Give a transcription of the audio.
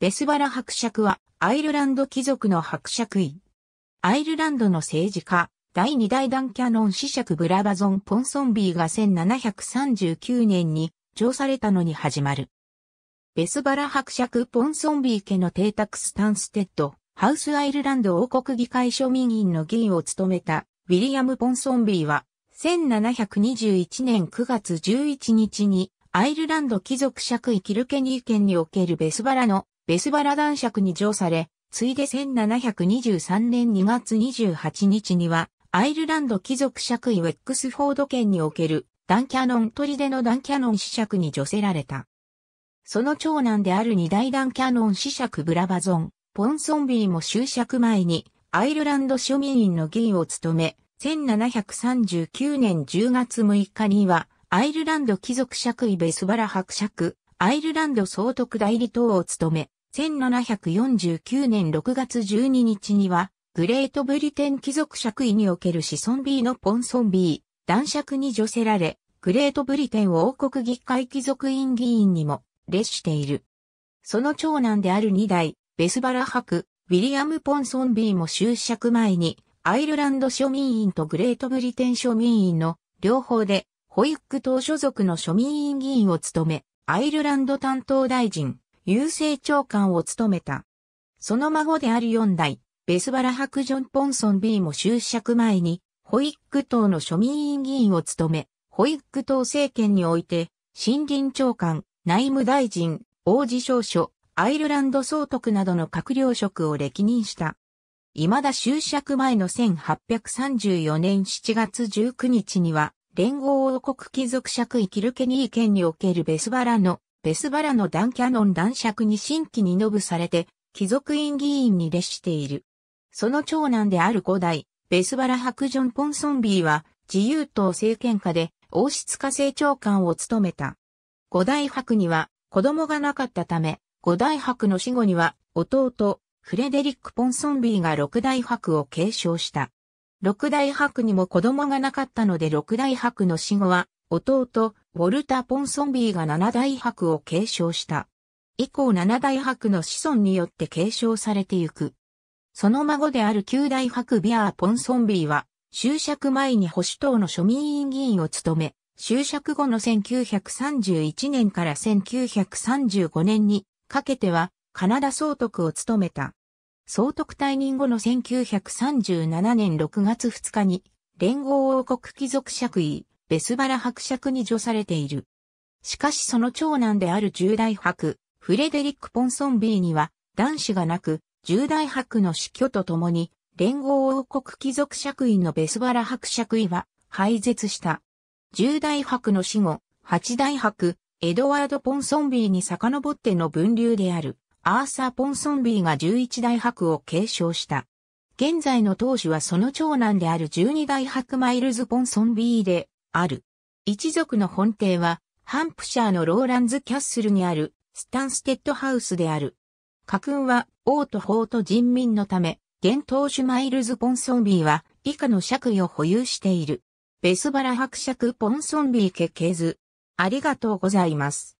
ベスバラ伯爵はアイルランド貴族の伯爵位。アイルランドの政治家、第二代ダンキャノン子爵ブラバゾン・ポンソンビーが1739年に上されたのに始まる。ベスバラ伯爵ポンソンビー家の邸宅スタンステッド、ハウスアイルランド王国議会庶民院の議員を務めたウィリアム・ポンソンビーは1721年9月11日にアイルランド貴族爵位キルケニー県におけるベスバラのベスバラ男爵に乗され、ついで1723年2月28日には、アイルランド貴族爵位ウェックスフォード県におけるダンキャノン砦のダンキャノン子爵に乗せられた。その長男である二大ダンキャノン子爵ブラバゾン、ポンソンビーも就爵前にアイルランド庶民院の議員を務め、1739年10月6日にはアイルランド貴族爵位ベスバラ伯爵、アイルランド総督代理等を務め、1749年6月12日には、グレートブリテン貴族爵位における子孫 B のポンソン B、男爵に除せられ、グレートブリテン王国議会貴族院議員にも列している。その長男である二代、ベスバラ博、ウィリアム・ポンソンビーも就職前に、アイルランド庶民院とグレートブリテン庶民院の両方で、保育党所属の庶民院議員を務め、アイルランド担当大臣、郵政長官を務めた。その孫である四代、ベスバラクジョン・ポンソン B も就職前に、ホイック党の庶民委員議員を務め、ホイック党政権において、森林長官、内務大臣、王子少書、アイルランド総督などの閣僚職を歴任した。未だ就職前の1834年7月19日には、連合王国貴族爵位キルケニー県におけるベスバラのベスバラのダンキャノン男爵に新規にノブされて、貴族院議員に列している。その長男である五代、ベスバラ伯ジョン・ポンソンビーは、自由党政権下で王室家政長官を務めた。五代伯には子供がなかったため、五代伯の死後には弟、フレデリック・ポンソンビーが六代伯を継承した。六代伯にも子供がなかったので六代伯の死後は、弟、ウォルタ・ポンソンビーが七大白を継承した。以降七大白の子孫によって継承されてゆく。その孫である九大白ビアー・ポンソンビーは、就職前に保守党の庶民委員議員を務め、就職後の1931年から1935年にかけては、カナダ総督を務めた。総督退任後の1937年6月2日に、連合王国貴族爵位、ベスバラ伯爵に除されている。しかしその長男である十大伯、フレデリック・ポンソンビーには男子がなく、十大伯の死去とともに、連合王国貴族爵位のベスバラ伯爵位は廃絶した。十大伯の死後、八大伯、エドワード・ポンソンビーに遡っての分流である、アーサー・ポンソンビーが十一大伯を継承した。現在の当主はその長男である十二大伯マイルズ・ポンソンビーで、ある。一族の本邸は、ハンプシャーのローランズキャッスルにある、スタンステッドハウスである。家訓は、王と法と人民のため、現当主マイルズ・ポンソンビーは、以下の爵位を保有している。ベスバラ伯爵ポンソンビー家系図。ありがとうございます。